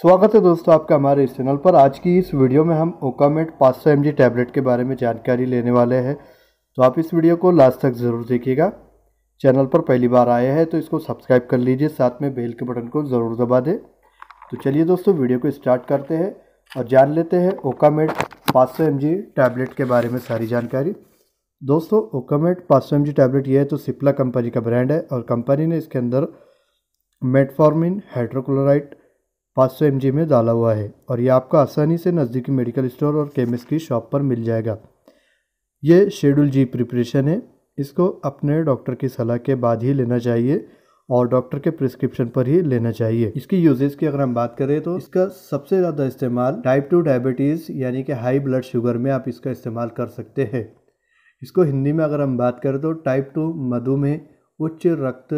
स्वागत है दोस्तों आपका हमारे इस चैनल पर आज की इस वीडियो में हम ओकामेट 500 सौ टैबलेट के बारे में जानकारी लेने वाले हैं तो आप इस वीडियो को लास्ट तक ज़रूर देखिएगा चैनल पर पहली बार आए हैं तो इसको सब्सक्राइब कर लीजिए साथ में बेल के बटन को ज़रूर दबा दें तो चलिए दोस्तों वीडियो को स्टार्ट करते हैं और जान लेते हैं ओकामेट पाँच सौ टैबलेट के बारे में सारी जानकारी दोस्तों ओकामेट पाँच सौ टैबलेट यह है तो सिप्ला कंपनी का ब्रांड है और कंपनी ने इसके अंदर मेटफॉर्मिन हाइड्रोक्लोराइड 500 mg में डाला हुआ है और ये आपको आसानी से नज़दीकी मेडिकल स्टोर और केमिस्ट की शॉप पर मिल जाएगा ये शेड्यूल जी प्रिपरेशन है इसको अपने डॉक्टर की सलाह के बाद ही लेना चाहिए और डॉक्टर के प्रिस्क्रिप्शन पर ही लेना चाहिए इसकी यूजेज की अगर हम बात करें तो इसका सबसे ज़्यादा इस्तेमाल टाइप टू डायबिटीज़ यानी कि हाई ब्लड शुगर में आप इसका इस्तेमाल कर सकते हैं इसको हिंदी में अगर हम बात करें तो टाइप टू मधुमेह उच्च रक्त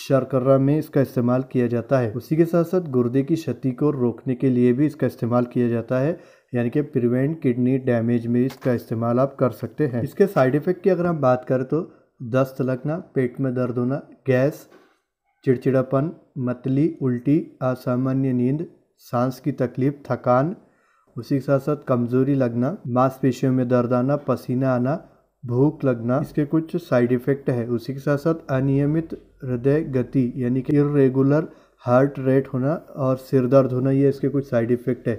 शर्करा में इसका इस्तेमाल किया जाता है उसी के साथ साथ गुर्दे की क्षति को रोकने के लिए भी इसका इस्तेमाल किया जाता है यानी कि प्रिवेंट किडनी डैमेज में इसका इस्तेमाल आप कर सकते हैं इसके साइड इफ़ेक्ट की अगर हम बात करें तो दस्त लगना पेट में दर्द होना गैस चिड़चिड़ापन मतली उल्टी असामान्य नींद सांस की तकलीफ थकान उसी के साथ साथ कमज़ोरी लगना मांसपेशियों में दर्द आना पसीना आना भूख लगना इसके कुछ साइड इफ़ेक्ट है उसी के साथ साथ अनियमित हृदय गति यानी कि इरेगुलर हार्ट रेट होना और सिर दर्द होना ये इसके कुछ साइड इफ़ेक्ट है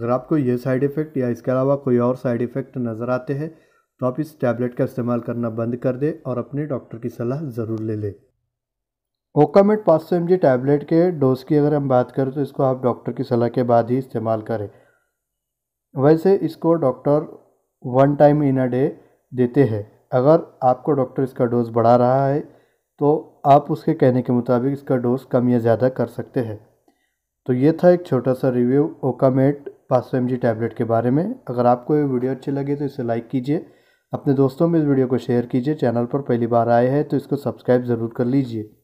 अगर आपको ये साइड इफ़ेक्ट या इसके अलावा कोई और साइड इफ़ेक्ट नज़र आते हैं तो आप इस टैबलेट का इस्तेमाल करना बंद कर दें और अपने डॉक्टर की सलाह ज़रूर ले लें ओकामेट पाँच सौ एम टैबलेट के डोज की अगर हम बात करें तो इसको आप डॉक्टर की सलाह के बाद ही इस्तेमाल करें वैसे इसको doctor one time in a day देते हैं अगर आपको डॉक्टर इसका डोज़ बढ़ा रहा है तो आप उसके कहने के मुताबिक इसका डोज़ कम या ज़्यादा कर सकते हैं तो ये था एक छोटा सा रिव्यू ओकामेट पाँच सौ टैबलेट के बारे में अगर आपको ये वीडियो अच्छी लगे तो इसे लाइक कीजिए अपने दोस्तों में इस वीडियो को शेयर कीजिए चैनल पर पहली बार आए हैं तो इसको सब्सक्राइब ज़रूर कर लीजिए